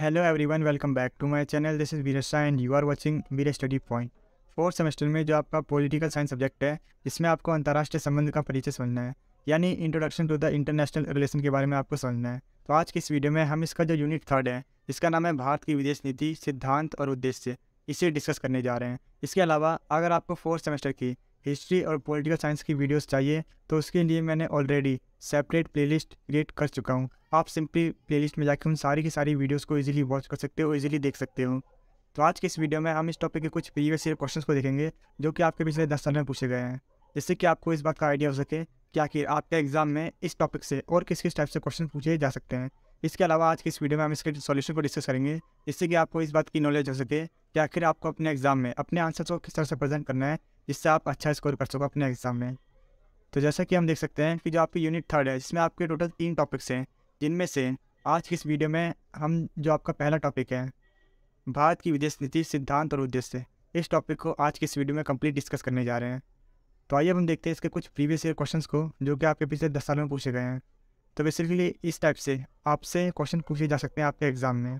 hello everyone welcome back to my channel this is Veersa and you are watching Veer study point fourth semester में जो आपका political science subject है इसमें आपको अंतर्राष्ट्रीय संबंध का परिचय समझना है यानी introduction to the international relation के बारे में आपको समझना है तो आज की इस वीडियो में हम इसका जो यूनिट थर्ड है इसका नाम है भारत की विदेश नीति सिद्धांत और उद्देश्य इसे डिस्कस करने जा रहे हैं इसके अलावा अगर आपको फोर्थ सेमेस्टर की हिस्ट्री और पॉलिटिकल साइंस की वीडियोस चाहिए तो उसके लिए मैंने ऑलरेडी सेपरेट प्लेलिस्ट क्रिएट कर चुका हूँ आप सिंपली प्लेलिस्ट में जाकर उन सारी की सारी वीडियोस को इजीली वॉच कर सकते हो इजीली देख सकते हो तो आज के इस वीडियो में हम इस टॉपिक के कुछ प्रीवियस ईयर क्वेश्चन को देखेंगे जो कि आपके पिछले दस साल में पूछे गए हैं जिससे कि आपको इस बात का आइडिया हो सके कि आखिर आपके एग्जाम में इस टॉपिक से और किस किस टाइप से क्वेश्चन पूछे जा सकते हैं इसके अलावा आज की इस वीडियो में हम इसके सॉल्यूशन को डिस्कस करेंगे जिससे कि आपको इस बात की नॉलेज हो सके कि आखिर आपको अपने एग्ज़ाम में अपने आंसर्स को किस तरह से प्रेजेंट करना है जिससे आप अच्छा स्कोर कर सको अपने एग्ज़ाम में तो जैसा कि हम देख सकते हैं कि जो आपकी यूनिट थर्ड है इसमें आपके टोटल तीन टॉपिक्स हैं जिनमें से आज की इस वीडियो में हम जो आपका पहला टॉपिक है भारत की विदेश नीति सिद्धांत और उद्देश्य इस टॉपिक को आज की इस वीडियो में कम्प्लीट डिस्कस करने जा रहे हैं तो आइए हम देखते हैं इसके कुछ प्रीवियस ईयर क्वेश्चंस को जो कि आपके पिछले दस सालों में पूछे गए हैं तो बेसिकली इस टाइप से आपसे क्वेश्चन पूछे जा सकते हैं आपके एग्ज़ाम में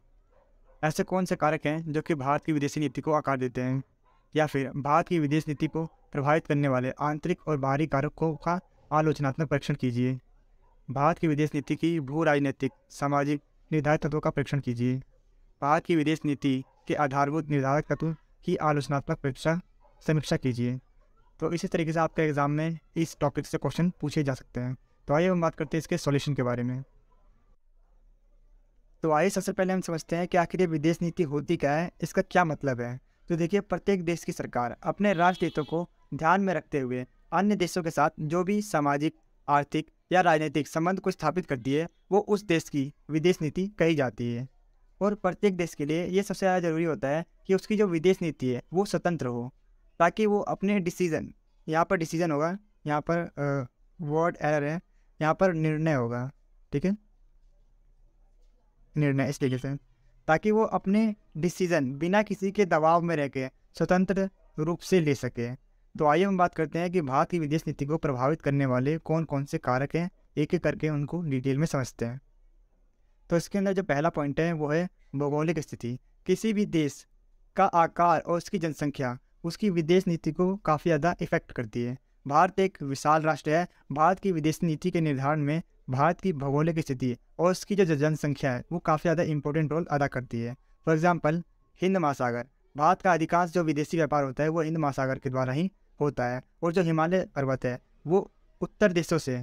ऐसे कौन से कारक हैं जो कि भारत की विदेशी नीति को आकार देते हैं या फिर भारत की विदेश नीति को प्रभावित करने वाले आंतरिक और बाहरी कारकों का आलोचनात्मक परीक्षण कीजिए भारत की विदेश नीति की भू राजनीतिक सामाजिक निर्धारित तत्वों का परीक्षण कीजिए भारत की विदेश नीति के आधारभूत निर्धारक तत्व की आलोचनात्मक परीक्षा समीक्षा कीजिए तो इसी तरीके से आपके एग्ज़ाम में इस टॉपिक से क्वेश्चन पूछे जा सकते हैं तो आइए हम बात करते हैं इसके सॉल्यूशन के बारे में तो आइए सबसे पहले हम समझते हैं कि आखिर ये विदेश नीति होती क्या है इसका क्या मतलब है तो देखिए प्रत्येक देश की सरकार अपने राष्ट्र हितों को ध्यान में रखते हुए अन्य देशों के साथ जो भी सामाजिक आर्थिक या राजनीतिक संबंध को स्थापित करती है वो उस देश की विदेश नीति कही जाती है और प्रत्येक देश के लिए ये सबसे ज़्यादा ज़रूरी होता है कि उसकी जो विदेश नीति है वो स्वतंत्र हो ताकि वो अपने डिसीज़न यहाँ पर डिसीज़न होगा यहाँ पर वर्ड एरर है यहाँ पर निर्णय होगा ठीक है निर्णय इसलिए तरीके हैं ताकि वो अपने डिसीज़न बिना किसी के दबाव में रह के स्वतंत्र रूप से ले सके तो आइए हम बात करते हैं कि भारत की विदेश नीति को प्रभावित करने वाले कौन कौन से कारक हैं एक एक करके उनको डिटेल में समझते हैं तो इसके अंदर जो पहला पॉइंट है वो है भौगोलिक स्थिति किसी भी देश का आकार और उसकी जनसंख्या उसकी विदेश नीति को काफ़ी ज़्यादा इफ़ेक्ट करती है भारत एक विशाल राष्ट्र है भारत की विदेश नीति के निर्धारण में भारत की भौगोलिक स्थिति और उसकी जो जनसंख्या है वो काफ़ी ज़्यादा इंपॉर्टेंट रोल अदा करती है फॉर एग्जाम्पल हिंद महासागर भारत का अधिकांश जो विदेशी व्यापार होता है वो हिंद महासागर के द्वारा ही होता है और जो हिमालय पर्वत है वो उत्तर देशों से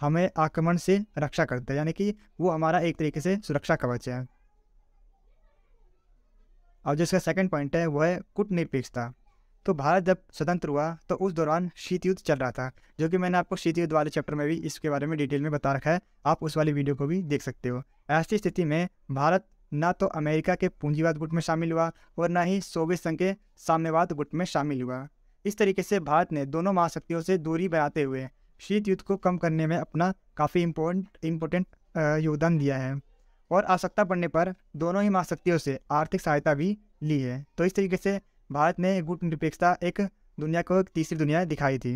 हमें आक्रमण से रक्षा करता है यानी कि वो हमारा एक तरीके से सुरक्षा कवच है और जो इसका सेकंड पॉइंट है वो है कूटनिरपेक्षता तो भारत जब स्वतंत्र हुआ तो उस दौरान शीत युद्ध चल रहा था जो कि मैंने आपको शीत युद्ध वाले चैप्टर में भी इसके बारे में डिटेल में बता रखा है आप उस वाली वीडियो को भी देख सकते हो ऐसी स्थिति में भारत ना तो अमेरिका के पूंजीवाद गुट में शामिल हुआ और ना ही सोवियत संघ के साम्यवाद गुट में शामिल हुआ इस तरीके से भारत ने दोनों महाशक्तियों से दूरी बनाते हुए शीत युद्ध को कम करने में अपना काफ़ी इम्पोर्टेंट इम्पोर्टेंट योगदान दिया है और आवश्यकता पड़ने पर दोनों ही महाशक्तियों से आर्थिक सहायता भी ली है तो इस तरीके से भारत में गुट निरपेक्षता एक दुनिया को एक तीसरी दुनिया दिखाई थी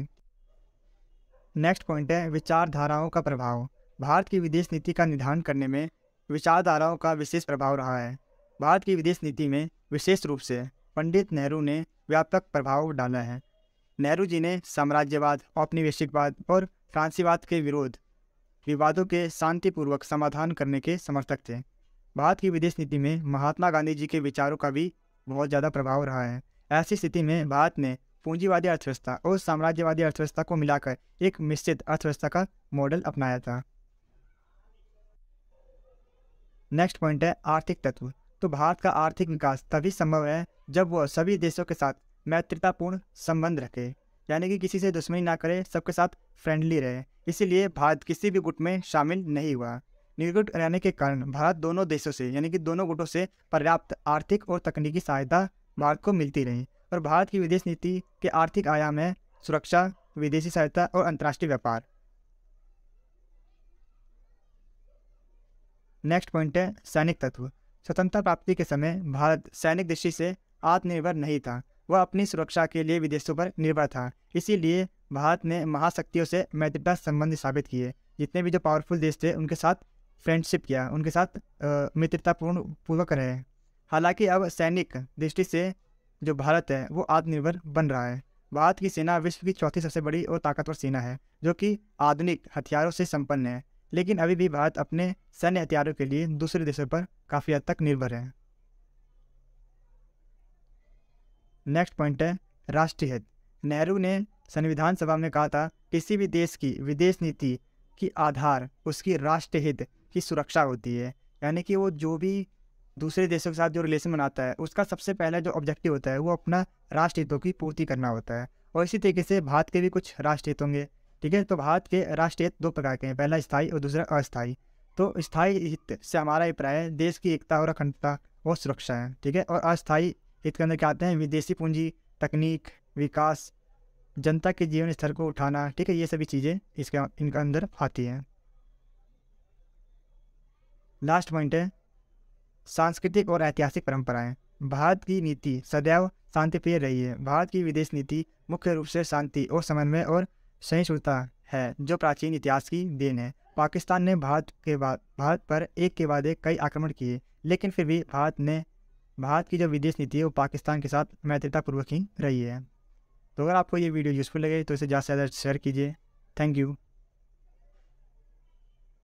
नेक्स्ट पॉइंट है विचारधाराओं का प्रभाव भारत की विदेश नीति का निर्धारण करने में विचारधाराओं का विशेष प्रभाव रहा है भारत की विदेश नीति में विशेष रूप से पंडित नेहरू ने व्यापक प्रभाव डाला है नेहरू जी ने साम्राज्यवाद औपनिवेशिकवाद और फ्रांसीवाद के विरोध विवादों के शांतिपूर्वक समाधान करने के समर्थक थे भारत की विदेश नीति में महात्मा गांधी जी के विचारों का भी बहुत ज़्यादा प्रभाव रहा है ऐसी स्थिति में भारत ने पूंजीवादी अर्थव्यवस्था और साम्राज्यवादी अर्थव्यवस्था को मिलाकर एक मिश्रित अर्थव्यवस्था का मॉडल अपनाया था नेक्स्ट पॉइंट है आर्थिक तत्व तो भारत का आर्थिक विकास तभी संभव है जब वह सभी देशों के साथ मैत्रितापूर्ण संबंध रखे यानी कि किसी से दुश्मनी ना करे सबके साथ फ्रेंडली रहे इसीलिए भारत किसी भी गुट में शामिल नहीं हुआ निकट रहने के कारण भारत दोनों देशों से यानी कि दोनों गुटों से पर्याप्त आर्थिक और तकनीकी सहायता भारत को मिलती रही और भारत की विदेश नीति के आर्थिक आयाम है सुरक्षा विदेशी सहायता और अंतर्राष्ट्रीय व्यापार नेक्स्ट पॉइंट है सैनिक तत्व स्वतंत्रता प्राप्ति के समय भारत सैनिक दृष्टि से आत्मनिर्भर नहीं था वह अपनी सुरक्षा के लिए विदेशों पर निर्भर था इसीलिए भारत ने महाशक्तियों से मैत्रता संबंध साबित किए जितने भी जो पावरफुल देश थे उनके साथ फ्रेंडशिप किया उनके साथ मित्रतापूर्ण पूर्वक रहे हालांकि अब सैनिक दृष्टि से जो भारत है वो आत्मनिर्भर बन रहा है भारत की सेना विश्व की चौथी सबसे बड़ी और ताकतवर सेना है जो कि आधुनिक हथियारों से संपन्न है लेकिन अभी भी भारत अपने सैन्य हथियारों के लिए दूसरे देशों पर काफ़ी हद तक निर्भर है नेक्स्ट पॉइंट है राष्ट्रीय हित नेहरू ने संविधान सभा में कहा था किसी भी देश की विदेश नीति की आधार उसकी राष्ट्रहित की सुरक्षा होती है यानी कि वो जो भी दूसरे देशों के साथ जो रिलेशन बनाता है उसका सबसे पहला जो ऑब्जेक्टिव होता है वो अपना राष्ट्र हितों की पूर्ति करना होता है और इसी तरीके से भारत के भी कुछ राष्ट्र हित होंगे ठीक है तो भारत के राष्ट्र हित दो प्रकार के हैं पहला स्थायी और दूसरा अस्थायी तो स्थायी हित से हमारा अभिप्राय है देश की एकता और अखंडता और सुरक्षा है ठीक है और अस्थायी हित के अंदर क्या आते हैं विदेशी पूंजी तकनीक विकास जनता के जीवन स्तर को उठाना ठीक है ये सभी चीज़ें इसके इनके अंदर आती हैं लास्ट पॉइंट है सांस्कृतिक और ऐतिहासिक परंपराएं भारत की नीति सदैव शांतिप्रिय रही है भारत की विदेश नीति मुख्य रूप से शांति और समन्वय और सहिष्णुता है जो प्राचीन इतिहास की देन है पाकिस्तान ने भारत के बाद भारत पर एक के बाद एक कई आक्रमण किए लेकिन फिर भी भारत ने भारत की जो विदेश नीति है वो पाकिस्तान के साथ मैत्रितापूर्वक ही रही है तो अगर आपको ये वीडियो यूज़फुल लगे तो इसे ज़्यादा से ज़्यादा शेयर कीजिए थैंक यू